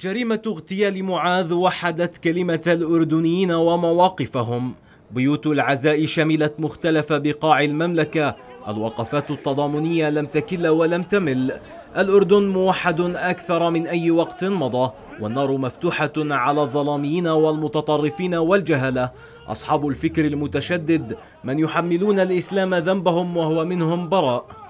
جريمة اغتيال معاذ وحدت كلمة الأردنيين ومواقفهم بيوت العزاء شملت مختلف بقاع المملكة الوقفات التضامنية لم تكل ولم تمل الأردن موحد أكثر من أي وقت مضى والنار مفتوحة على الظلاميين والمتطرفين والجهلة أصحاب الفكر المتشدد من يحملون الإسلام ذنبهم وهو منهم براء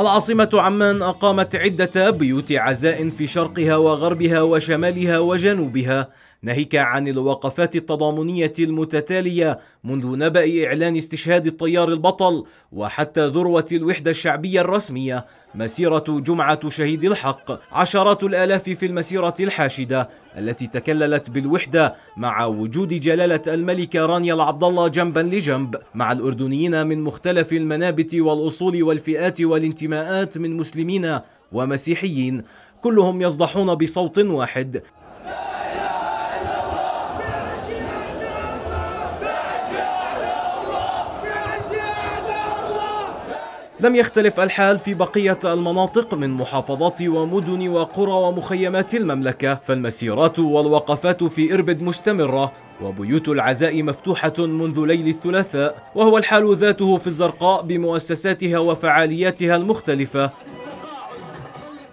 العاصمة عمان أقامت عدة بيوت عزاء في شرقها وغربها وشمالها وجنوبها ناهيك عن الوقفات التضامنية المتتالية منذ نبأ إعلان استشهاد الطيار البطل وحتى ذروة الوحدة الشعبية الرسمية مسيرة جمعة شهيد الحق عشرات الآلاف في المسيرة الحاشدة التي تكللت بالوحدة مع وجود جلالة الملكة رانيا العبد الله جنبا لجنب مع الأردنيين من مختلف المنابت والأصول والفئات والانتماءات من مسلمين ومسيحيين كلهم يصدحون بصوت واحد لم يختلف الحال في بقية المناطق من محافظات ومدن وقرى ومخيمات المملكة فالمسيرات والوقفات في إربد مستمرة وبيوت العزاء مفتوحة منذ ليل الثلاثاء وهو الحال ذاته في الزرقاء بمؤسساتها وفعالياتها المختلفة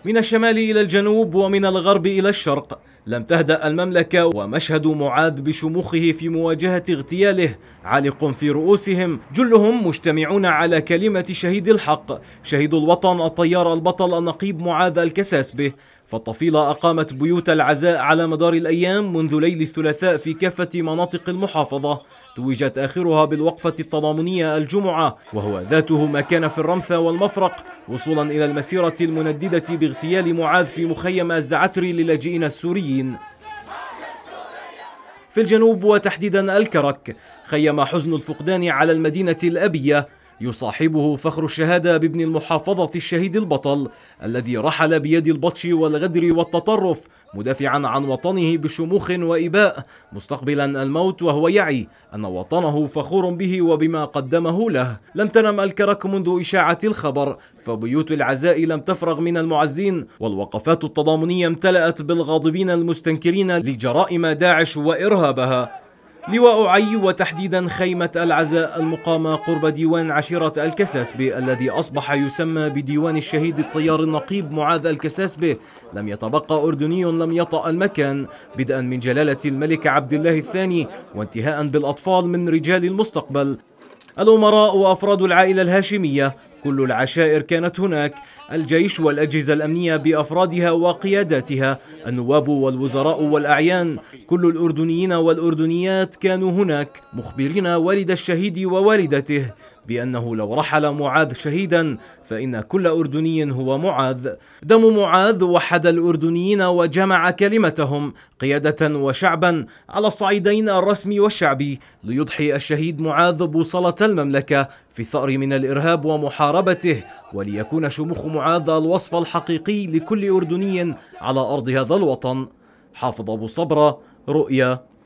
من الشمال إلى الجنوب ومن الغرب إلى الشرق لم تهدأ المملكة ومشهد معاذ بشموخه في مواجهة اغتياله عالق في رؤوسهم جلهم مجتمعون على كلمة شهيد الحق شهيد الوطن الطيار البطل النقيب معاذ الكساس به فالطفيلة أقامت بيوت العزاء على مدار الأيام منذ ليل الثلاثاء في كافة مناطق المحافظة توجت آخرها بالوقفة التضامنية الجمعة وهو ذاته ما كان في الرمثة والمفرق وصولا إلى المسيرة المنددة باغتيال معاذ في مخيم الزعتري للاجئين السوريين في الجنوب وتحديدا الكرك خيم حزن الفقدان على المدينة الأبية يصاحبه فخر الشهادة بابن المحافظة الشهيد البطل الذي رحل بيد البطش والغدر والتطرف مدافعا عن وطنه بشموخ وإباء مستقبلا الموت وهو يعي أن وطنه فخور به وبما قدمه له لم تنم الكرك منذ إشاعة الخبر فبيوت العزاء لم تفرغ من المعزين والوقفات التضامنية امتلأت بالغاضبين المستنكرين لجرائم داعش وإرهابها لواء عي وتحديدا خيمة العزاء المقامة قرب ديوان عشيرة الكساسبي الذي أصبح يسمى بديوان الشهيد الطيار النقيب معاذ الكساسبي لم يتبقى أردني لم يطأ المكان بدءا من جلالة الملك عبد الله الثاني وانتهاء بالأطفال من رجال المستقبل الأمراء وأفراد العائلة الهاشمية كل العشائر كانت هناك الجيش والأجهزة الأمنية بأفرادها وقياداتها النواب والوزراء والأعيان كل الأردنيين والأردنيات كانوا هناك مخبرين والد الشهيد ووالدته بأنه لو رحل معاذ شهيدا فإن كل أردني هو معاذ دم معاذ وحد الأردنيين وجمع كلمتهم قيادة وشعبا على الصعيدين الرسمي والشعبي ليضحي الشهيد معاذ بوصلة المملكة في الثأر من الإرهاب ومحاربته وليكون شموخ معاذ الوصف الحقيقي لكل أردني على أرض هذا الوطن حافظ أبو صبرة رؤيا